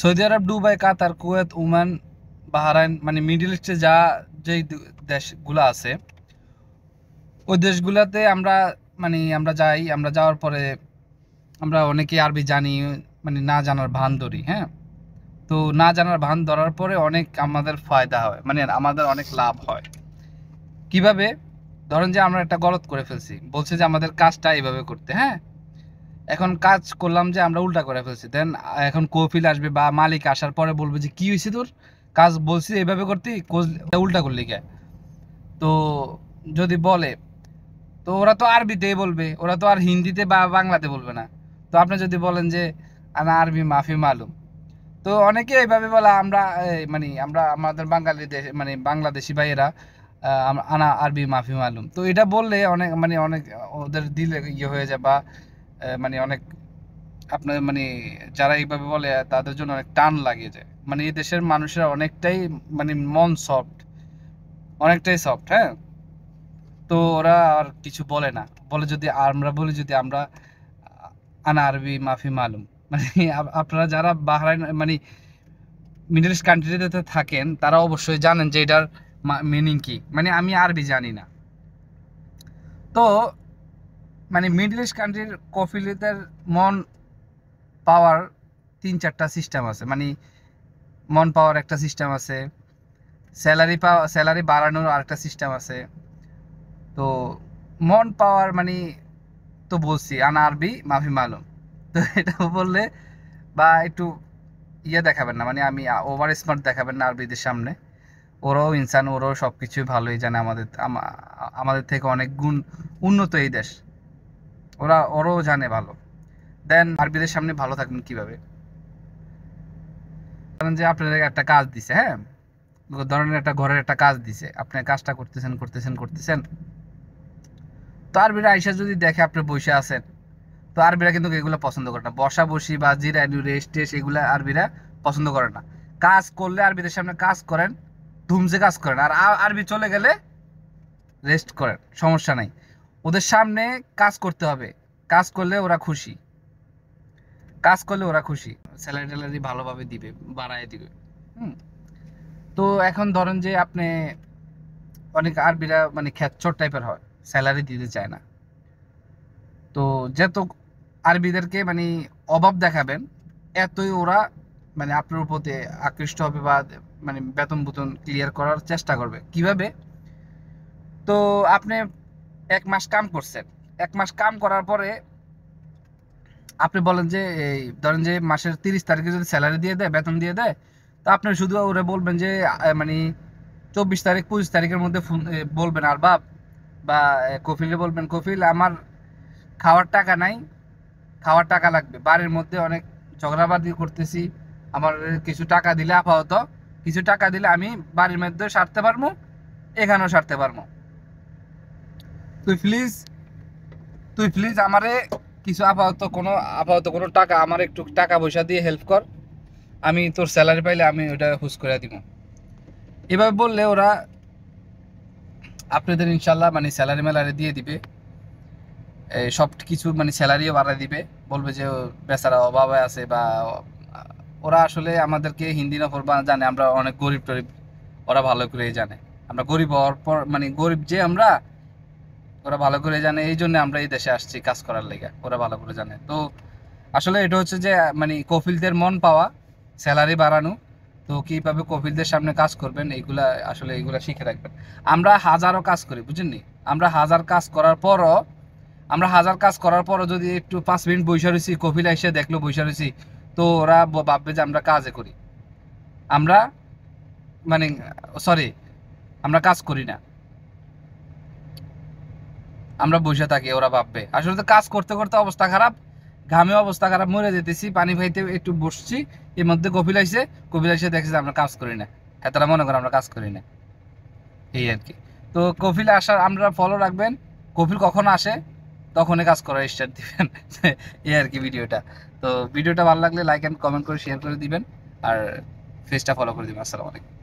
Saudi Arabia Dubai Qatar Kuwait Oman Bahrain মানে middle ইস্টে যা যেই দেশগুলো আছে ওই দেশগুলোতে আমরা মানে আমরা যাই আমরা যাওয়ার পরে আমরা অনেকে আরবি জানি মানে না জানার ভান ধরি হ্যাঁ তো না জানার ভান ধরার পরে অনেক আমাদের ফায়দা হয় মানে আমাদের অনেক লাভ হয় কিভাবে ধরেন যে আমরা একটা গলত করে ফেলছি বলছে যে আমাদের কাজটা এইভাবে করতে হ্যাঁ এখন কাজ করলাম যে আমরা উল্টা করে ফেলছি দেন এখন কোফিল আসবে বা মালিক আসার পরে বলবে যে কি হয়েছে তোর কাজ বলছি এভাবে করতে উল্টা করলি কে তো যদি বলে তো ওরা তো আরবিতেই বলবে ওরা তো আর হিন্দিতে বা বাংলাতে বলবে না তো আপনি যদি বলেন যে আনা আরবি মাফি মালুম তো অনেকে এইভাবে বলা আমরা মানে আমরা আমাদের বাঙালি মানে বাংলাদেশি ভাইয়েরা আনা আরবি মাফি মালুম তো এটা বললে অনেক মানে অনেক ওদের দিলে ইয়ে হয়ে যায় বা মানে অনেক আপনার মানে যারা এইভাবে বলে তাদের জন্য অনেক টান লাগিয়ে যায় মানে এই দেশের মানুষেরা অনেকটাই মানে মন সফট অনেকটাই সফট হ্যাঁ তো ওরা আর কিছু বলে না বলে যদি আমরা বলি যদি আমরা আনা আরবি মাফি মালুম মানে আপনারা যারা বাহরাইন মানে মিডল ইস্ট কান্ট্রিতে থাকেন তারা অবশ্যই জানেন যে এটার মিনিং কি মানে আমি আরবি জানি না তো মানে মিডল ইস্ট কান্ট্রির কফি লিটার মন পাওয়ার তিন চারটা সিস্টেম আছে মানে মন পাওয়ার একটা সিস্টেম আছে স্যালারি পাওয়া স্যালারি বাড়ানোর আরেকটা সিস্টেম আছে তো মন পাওয়ার মানে তো বলছি আনা মাফি মালুম তো এটা বললে বা একটু ইয়ে দেখাবেন না মানে আমি ওভার স্মার্ট দেখাবেন না আরবিদের সামনে ওরাও ইনসান ওরাও সব কিছুই ভালোই জানে আমাদের আমাদের থেকে অনেক গুণ উন্নত এই দেশ ওরা ওরও জানে ভালো দেন আরবিদের সামনে ভালো থাকবেন কিভাবে কারণ যে আপনার একটা কাজ দিছে হ্যাঁ ধরেন একটা ঘরের একটা কাজ দিছে আপনি কাজটা করতেছেন করতেছেন করতেছেন তো আরবিরা আইসা যদি দেখে আপনি বসে আছেন তো আরবিরা কিন্তু এগুলো পছন্দ করে না বসা বসি বা জিরা রেস্ট টেস্ট এগুলো আরবিরা পছন্দ করে না কাজ করলে আরবিদের সামনে কাজ করেন ধুমসে কাজ করেন আর আরবি চলে গেলে রেস্ট করেন সমস্যা নাই ওদের সামনে কাজ করতে হবে কাজ করলে ওরা খুশি কাজ করলে ওরা খুশি স্যালারি ট্যালারি ভালোভাবে দিবে বাড়ায় দিবে হুম তো এখন ধরেন যে আপনি অনেক আরবিরা মানে খ্যাতচর টাইপের হয় স্যালারি দিতে চায় না তো যত আরবিদেরকে মানে অভাব দেখাবেন এতই ওরা মানে আপনার প্রতি আকৃষ্ট হবে বা মানে বেতন বুতন ক্লিয়ার করার চেষ্টা করবে কিভাবে তো আপনি এক মাস কাম করছেন এক মাস কাম করার পরে আপনি বলেন যে এই ধরেন যে মাসের তিরিশ তারিখে যদি স্যালারি দিয়ে দেয় বেতন দিয়ে দেয় তা আপনি শুধু ওরা বলবেন যে মানে চব্বিশ তারিখ পঁচিশ তারিখের মধ্যে বলবেন আর বাপ বা কফিলে বলবেন কফিল আমার খাওয়ার টাকা নাই খাওয়ার টাকা লাগবে বাড়ির মধ্যে অনেক ঝগড়াবাদি করতেছি আমার কিছু টাকা দিলে আপাতত কিছু টাকা দিলে আমি বাড়ির মধ্যে সারতে পারবো এখানেও সারতে পারবো তুই প্লিজ তুই প্লিজ আমারে কিছু আপাতত কোনো আপাতত কোনো টাকা আমার একটু টাকা পয়সা দিয়ে হেল্প কর আমি তোর স্যালারি পাইলে আমি ওটা হুজ করে দিব এভাবে বললে ওরা আপনাদের ইনশাল্লাহ মানে স্যালারি ম্যালারি দিয়ে দিবে সব কিছু মানে স্যালারিও বাড়াই দিবে বলবে যে বেচারা অভাবে আছে বা ওরা আসলে আমাদেরকে হিন্দি নফর বা জানে আমরা অনেক গরিব টরিব ওরা ভালো করে জানে আমরা গরিব হওয়ার পর মানে গরিব যে আমরা ওরা ভালো করে জানে এই জন্য আমরা এই দেশে আসছি কাজ করার লেগে ওরা ভালো করে জানে তো আসলে এটা হচ্ছে যে মানে কফিলদের মন পাওয়া স্যালারি বাড়ানো তো কীভাবে কপিলদের সামনে কাজ করবেন এইগুলা আসলে এইগুলা শিখে রাখবেন আমরা হাজারও কাজ করি বুঝেননি আমরা হাজার কাজ করার পরও আমরা হাজার কাজ করার পরও যদি একটু পাঁচ মিনিট বৈশা রয়েছি কপিল এসে দেখলো বৈশা রয়েছি তো ওরা ভাববে যে আমরা কাজে করি আমরা মানে সরি আমরা কাজ করি না আমরা বসে থাকি ওরা ভাববে আসলে তো কাজ করতে করতে অবস্থা খারাপ ঘামে অবস্থা খারাপ মরে যেতেছি পানি ভাইতে একটু বসছি এর মধ্যে কপিল আইসে কপিল আইসে দেখছে আমরা কাজ করি না হ্যাঁ মনে করে আমরা কাজ করি না এই আর কি তো কপিল আসার আমরা ফলো রাখবেন কপিল কখন আসে তখনই কাজ করার স্টার্ট দিবেন এই আর কি ভিডিওটা তো ভিডিওটা ভালো লাগলে লাইক অ্যান্ড কমেন্ট করে শেয়ার করে দিবেন আর ফেসটা ফলো করে দিবেন আসসালামু আলাইকুম